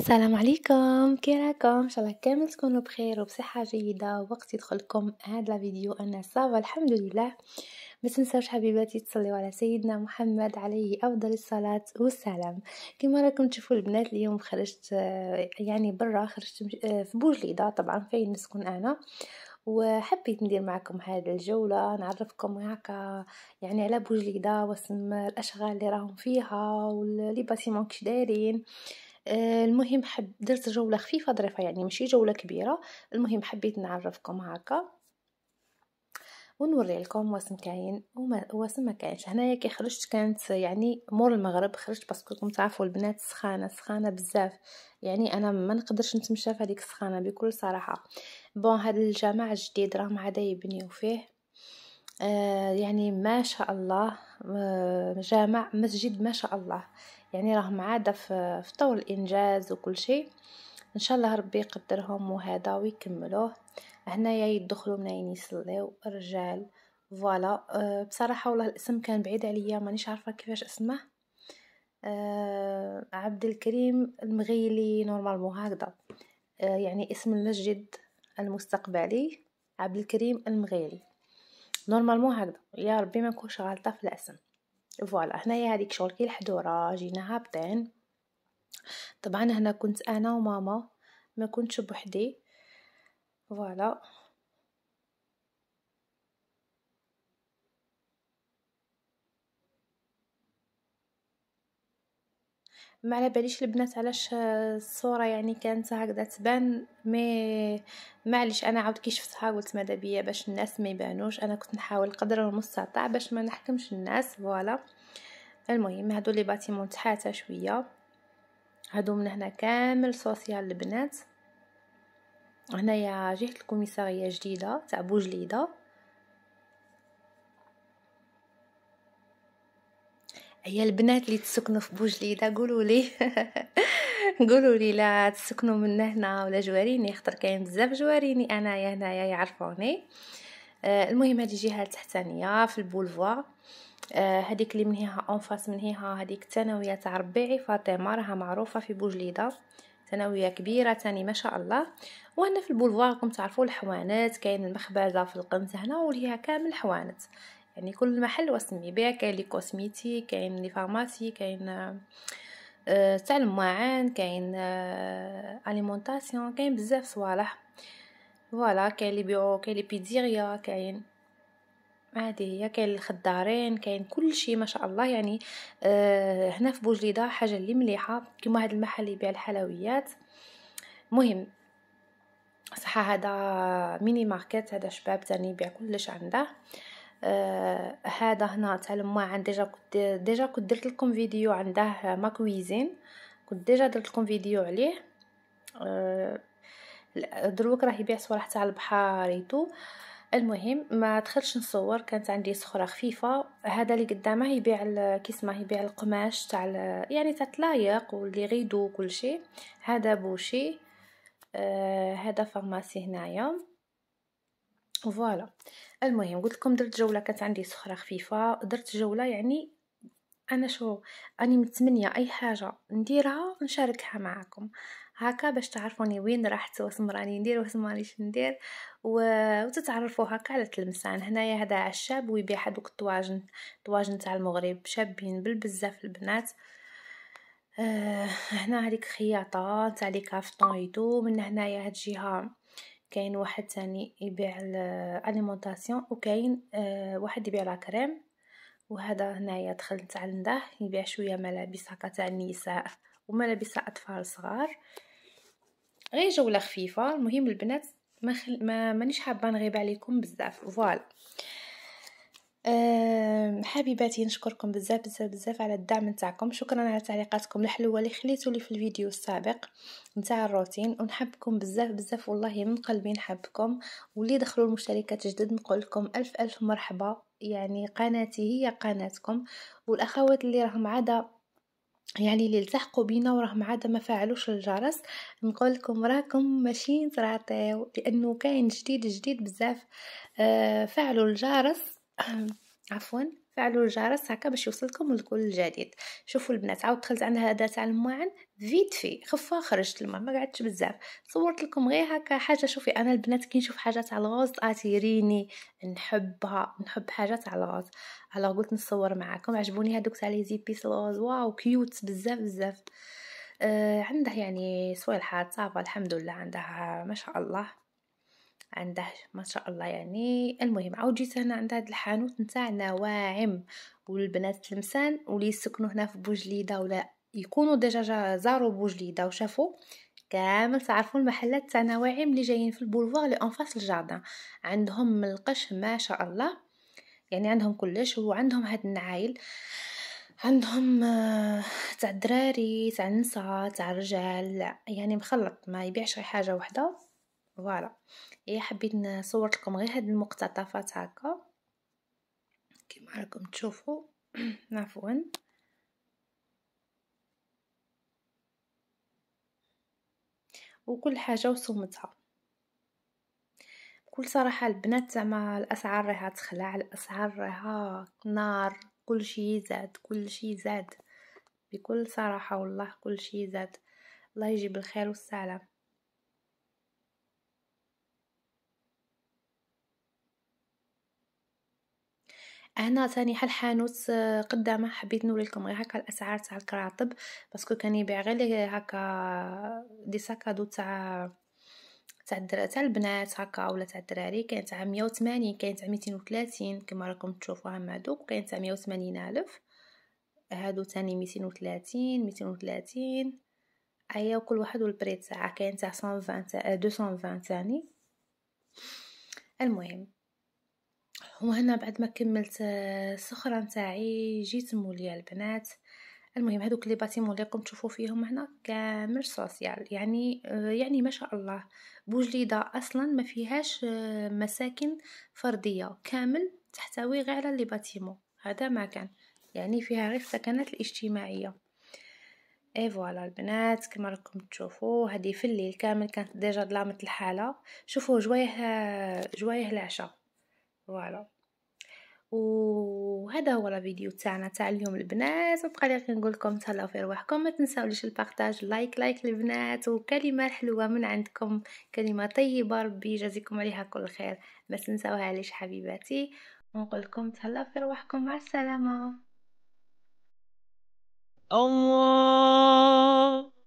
السلام عليكم كي راكم ان شاء الله كامل تكونوا بخير وبصحه جيده وقت يدخلكم هاد الفيديو انا صافا الحمد لله ما تنساوش حبيباتي تصليو على سيدنا محمد عليه افضل الصلاه والسلام كما راكم تشوفوا البنات اليوم خرجت يعني برا خرجت في بوجليده طبعا فين نسكن انا وحبيت ندير معكم هذه الجولة نعرفكم هكا يعني على بوجليدة واسم الأشغال اللي راهم فيها واللي باسيمون كش دايرين آه آه، المهم حب درت جوله خفيفه ظريفه يعني ماشي جوله كبيره المهم حبيت نعرفكم هكا ونوري لكم واسم كاين واسم ما كاينش هنايا كي خرجت كانت يعني مور المغرب خرجت باسكو كنتم تعرفوا البنات سخانه سخانه بزاف يعني انا ما نقدرش نتمشى في هذيك السخانه بكل صراحه بون هذا الجامع الجديد راهم عاد يبنيو فيه آه يعني ما شاء الله آه جامع مسجد ما شاء الله يعني راهم عادة في طور الانجاز وكل شيء ان شاء الله ربي يقدرهم وهذا ويكملوه هنايا يدخلوا منين يصليو الرجال فوالا أه بصراحه والله الاسم كان بعيد عليا مانيش عارفه كيفاش اسمه أه عبد الكريم المغيلي نورمالمون هكذا أه يعني اسم المسجد المستقبلي عبد الكريم المغيلي نورمالمون هكذا يا ربي ما نكونش غلطه في الاسم فوالا هنايا هذيك شغل كي الحدوره جينا هابطين طبعا هنا كنت انا وماما ما كنتش بوحدي فوالا ما على باليش البنات علاش آه، الصوره يعني كانت هكذا تبان مي معليش انا عاود كي شفتها قلت ماذا بيا باش الناس ما يبانوش انا كنت نحاول قدر المستطاع باش ما نحكمش الناس فوالا المهم هادو لي باتيمون تحاتا شويه هادو من هنا كامل سوسيال البنات هنايا جهه الكوميساريه جديده تاع بوجليده هي البنات اللي تسكنوا في بوجليده قولوا لي قولوا لي لا تسكنوا من هنا ولا جواريني خاطر كاين بزاف جواريني انايا هنايا يعرفوني آه المهم هذه جهه تحتانيه في البولفوار آه هذيك اللي منهيها اونفاس منهيها هذيك الثانويه تاع ربيعي فاطمه راها معروفه في بوجليده ثانويه كبيره تاني ما شاء الله وهنا في البولفوار راكم تعرفوا الحوانات كاين المخبزه في القنت هنا وليها كامل حوانت يعني كل محل واسم يبيع كاين لي كوسميتي كاين لي فارماسي كاين تاع آه، المواعن كاين اليمونطاسيون آه، كاين بزاف صوالح فوالا كاين لي بيعو كاين لي بيتزيريا كاين عادي هي كاين الخضارين كاين كل شيء ما شاء الله يعني آه هنا في بوجليده حاجه اللي مليحه كيما هذا المحل يبيع الحلويات مهم صح هذا ميني ماركت هذا شباب تاني يبيع كلش عنده آه هذا هنا تاع الماعن ديجا كنت ديجا كنت درت لكم فيديو عنده ما كويزين كنت ديجا درت لكم فيديو عليه آه دروك راه يبيع صوالح تاع ايتو المهم ما دخلتش نصور كانت عندي صخره خفيفه هذا اللي قدامه يبيع كيسمه يبيع القماش تاع يعني تاع تلايق واللي غيدو كل شيء هذا بوشي آه هذا فارماسي هنايا فوالا المهم قلت لكم درت جوله كانت عندي سخره خفيفه درت جوله يعني انا شو اني متمنيه اي حاجه نديرها نشاركها معكم هكا باش تعرفوني وين رحت واش راني ندير واش مانيش ندير و... وتتعرفوا هكا على تلمسان هنايا هذا عشاب ويبيع هذوك الطواجن طواجن تاع المغرب شابين بالبزاف البنات آه، هنا هذيك خياطه تاع لي كافطون يدو من هنايا هاد الجهه كاين واحد تاني يبيع الاليمونطاسيون وكاين آه واحد يبيع لا كريم وهذا هنايا دخلت عنده يبيع شويه ملابس هكا تاع النساء وملابس اطفال صغار غير جوله خفيفه المهم البنات ما, خل... ما مانيش حابه نغيب عليكم بزاف فوالا حبيباتي نشكركم بزاف بزاف بزاف على الدعم نتاعكم شكرا على تعليقاتكم الحلوه اللي خليتوا لي في الفيديو السابق نتاع الروتين ونحبكم بزاف بزاف والله من قلبي نحبكم واللي دخلوا المشتركات جدد نقول لكم الف الف مرحبا يعني قناتي هي قناتكم والاخوات اللي راهم عاده يعني اللي التحقوا بينا وراهم عادة ما فعلوش الجرس نقول لكم راكم ماشيين تراطيو لانه كاين جديد جديد بزاف أه، فعلوا الجرس آه، عفوا فعلوا الجرس هكا باش يوصلكم لكل جديد شوفوا البنات عاود دخلت عندها هذا تاع الماعن فيت في خفه خرجت الماء ما قعدتش بزاف صورت لكم غير هكا حاجه شوفي انا البنات كي نشوف حاجه تاع الغوز اتيريني نحبها نحب حاجه تاع الغوز على قلت نصور معاكم عجبوني هذوك تاع لي زيبيس الغوز واو كيوت بزاف بزاف آه عندها يعني صوالحات صافا الحمد لله عندها ما شاء الله عنده ما شاء الله يعني المهم عاود جيت هنا عند هذا الحانوت نتاع نواعم والبنات تلمسان واللي يسكنوا هنا في بوجليده ولا يكونوا ديجا زاروا بوجليده وشافوا كامل تعرفوا المحلات تاع نواعم اللي جايين في البولفار لي انفاس الجاردان عندهم من القش ما شاء الله يعني عندهم كلش وعندهم هاد النعايل عندهم آه، تاع الدراري تاع النساء تاع الرجال يعني مخلط ما يبيعش غير حاجه وحده فوالا هي حبيت نصورت لكم غير هاد المقتطفات هكا كما راكم تشوفوا عفوا وكل حاجه وصومتها بكل صراحه البنات زعما الاسعار راها تخلع الاسعار راها نار كل شيء زاد كل شيء زاد بكل صراحه والله كل شيء زاد الله يجيب الخير والسلامه هنا ثاني حل حانوت آه، قدامه حبيت نوري لكم غير هكا الاسعار تاع الكراطب باسكو كان يبيع غير هكا دي ساكادو تاع تاع تاع البنات هكا ولا تاع الدراري كاين تاع 180 كاين تاع 230 كما راكم تشوفوا هما هذوك كاين تاع 180 الف هادو ثاني 230 230 ايا كل واحد والبري تاعه كاين تاع 120 220 ثاني المهم وهنا بعد ما كملت آه، السخره نتاعي جيت موليه البنات المهم هذوك لي باتيمون اللي راكم تشوفوا فيهم هنا كامل سوسيال يعني آه، يعني ما شاء الله بوجليده اصلا ما فيهاش آه، مساكن فرديه كامل تحتوي غير على لي باتيمون هذا ما كان يعني فيها غير السكنات الاجتماعيه اي فوالا البنات كما راكم تشوفوا هذه في الليل كامل كانت ديجا ظلامه الحاله شوفوا جوايه جوايه العشاء فوالا وهذا هو الفيديو تاعنا تاع اليوم البنات نبقى لي نقول لكم تهلاو في رواحكم ما تنساوليش البارطاج لايك لايك البنات وكلمه حلوه من عندكم كلمه طيبه ربي يجازيكم عليها كل خير ما تنساوها ليش حبيباتي ونقول لكم تهلاو في رواحكم مع السلامه الله